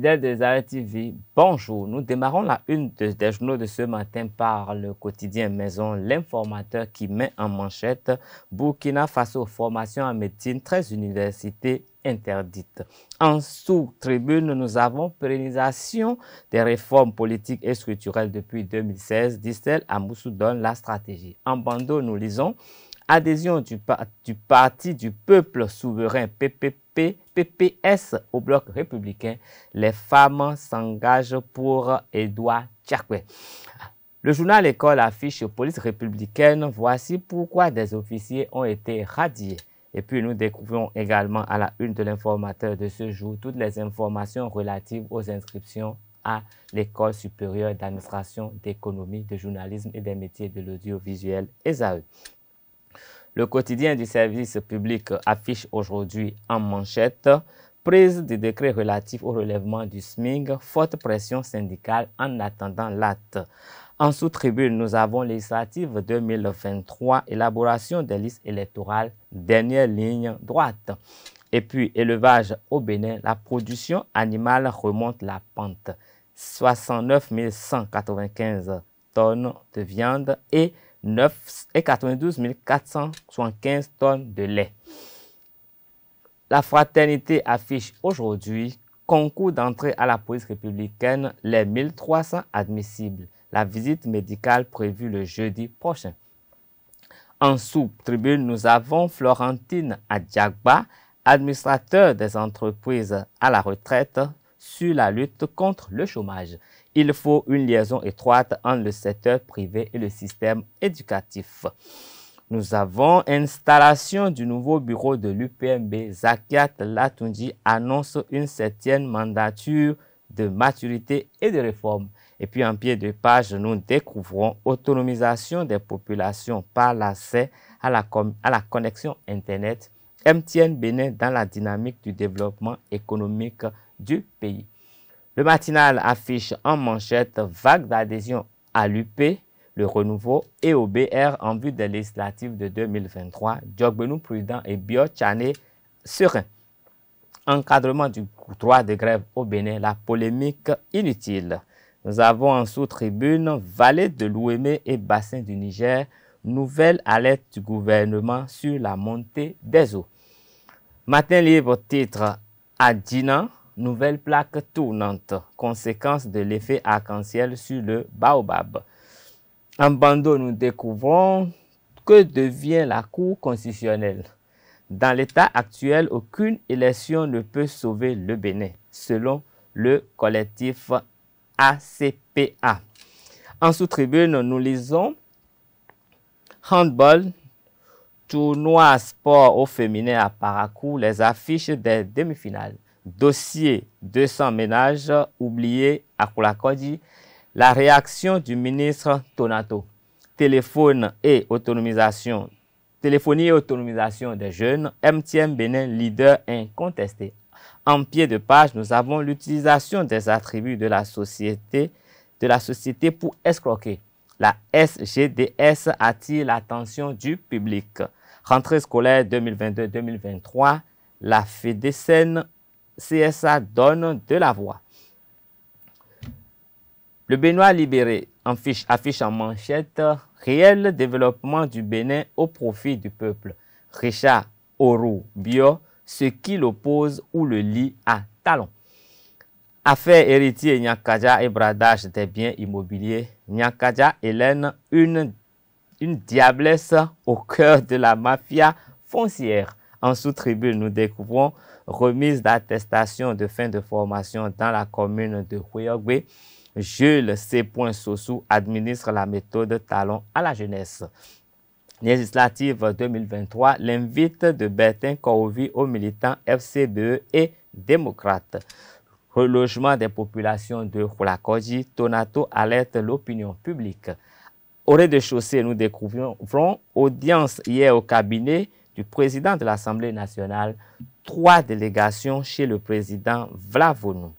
des TV, bonjour. Nous démarrons la une de, des journaux de ce matin par le quotidien Maison, l'informateur qui met en manchette Burkina face aux formations en médecine, 13 universités interdites. En sous-tribune, nous avons pérennisation des réformes politiques et structurelles depuis 2016. Distel Amoussou donne la stratégie. En bandeau, nous lisons Adhésion du, du Parti du Peuple Souverain, PPP PPS au bloc républicain, les femmes s'engagent pour Edouard Tchakwe. Le journal École affiche police républicaine. Voici pourquoi des officiers ont été radiés. Et puis nous découvrons également à la une de l'informateur de ce jour toutes les informations relatives aux inscriptions à l'École supérieure d'administration, d'économie, de journalisme et des métiers de l'audiovisuel, ESAE. Le quotidien du service public affiche aujourd'hui en manchette prise des décrets relatifs au relèvement du SMIG, forte pression syndicale en attendant l'acte. En sous-tribune, nous avons législative 2023, élaboration des listes électorales, dernière ligne droite. Et puis, élevage au Bénin, la production animale remonte la pente. 69 195 tonnes de viande et 9 et 92 475 tonnes de lait. La fraternité affiche aujourd'hui concours d'entrée à la police républicaine, les 1300 admissibles. La visite médicale prévue le jeudi prochain. En sous-tribune, nous avons Florentine Adjagba, administrateur des entreprises à la retraite sur la lutte contre le chômage. Il faut une liaison étroite entre le secteur privé et le système éducatif. Nous avons installation du nouveau bureau de l'UPMB. Zakiat Latundi annonce une septième mandature de maturité et de réforme. Et puis en pied de page, nous découvrons autonomisation des populations par l'accès à la, à la connexion Internet. MTN Bénin dans la dynamique du développement économique du pays. Le matinal affiche en manchette vague d'adhésion à l'UP, le renouveau et au BR en vue des législatives de 2023. Diogbenou prudent et Biochane serein. Encadrement du droit de grève au Bénin, la polémique inutile. Nous avons en sous-tribune Vallée de l'Ouémé et Bassin du Niger, nouvelle alerte du gouvernement sur la montée des eaux. Matin libre titre à Dinan nouvelle plaque tournante, conséquence de l'effet arc-en-ciel sur le baobab. En bandeau, nous découvrons que devient la Cour constitutionnelle. Dans l'état actuel, aucune élection ne peut sauver le Bénin, selon le collectif ACPA. En sous-tribune, nous lisons Handball, tournoi sport au féminin à Paracou, les affiches des demi-finales dossier 200 ménages oubliés à Koulakodi, la réaction du ministre Tonato, téléphone et autonomisation, téléphonie et autonomisation des jeunes, MTM Bénin, leader incontesté. En pied de page, nous avons l'utilisation des attributs de la société, de la société pour escroquer. La SGDS attire l'attention du public. Rentrée scolaire 2022-2023, la FEDESEN CSA donne de la voix. Le Benoît libéré affiche en manchette Réel développement du Bénin au profit du peuple. Richard Oro Bio, ce qui l'oppose ou le lie à talon. Affaire héritier Nyakaja et bradage des biens immobiliers. Nyakaja Hélène, une, une diablesse au cœur de la mafia foncière. En sous-tribune, nous découvrons remise d'attestation de fin de formation dans la commune de Hueyogbe. Jules C. Sosou administre la méthode Talon à la jeunesse. Législative 2023, l'invite de Bertin Kouvi aux militants FCBE et démocrates. Relogement des populations de Hulakoji, Tonato alerte l'opinion publique. Au rez-de-chaussée, nous découvrons audience hier au cabinet du président de l'Assemblée nationale trois délégations chez le président Vlavonou.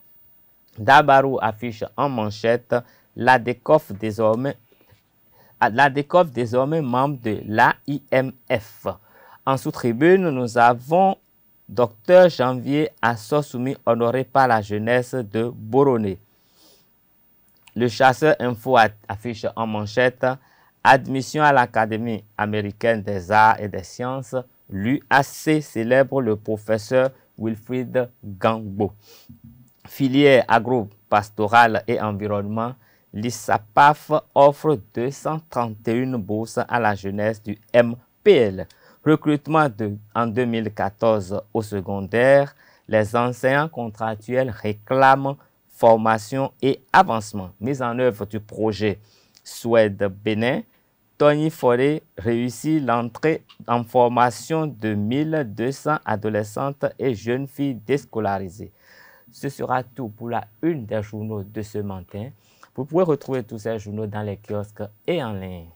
Dabarou affiche en manchette la décoffre désormais, la membre de l'AIMF. En sous-tribune, nous avons Docteur Janvier soumis honoré par la jeunesse de Boroné. Le chasseur info affiche en manchette Admission à l'Académie américaine des arts et des sciences l'UAC célèbre le professeur Wilfrid Gangbo. Filière agro-pastorale et environnement, l'ISAPAF offre 231 bourses à la jeunesse du MPL. Recrutement en 2014 au secondaire, les enseignants contractuels réclament formation et avancement. Mise en œuvre du projet Suède-Bénin, Tony Forêt réussit l'entrée en formation de 1200 adolescentes et jeunes filles déscolarisées. Ce sera tout pour la une des journaux de ce matin. Vous pouvez retrouver tous ces journaux dans les kiosques et en ligne.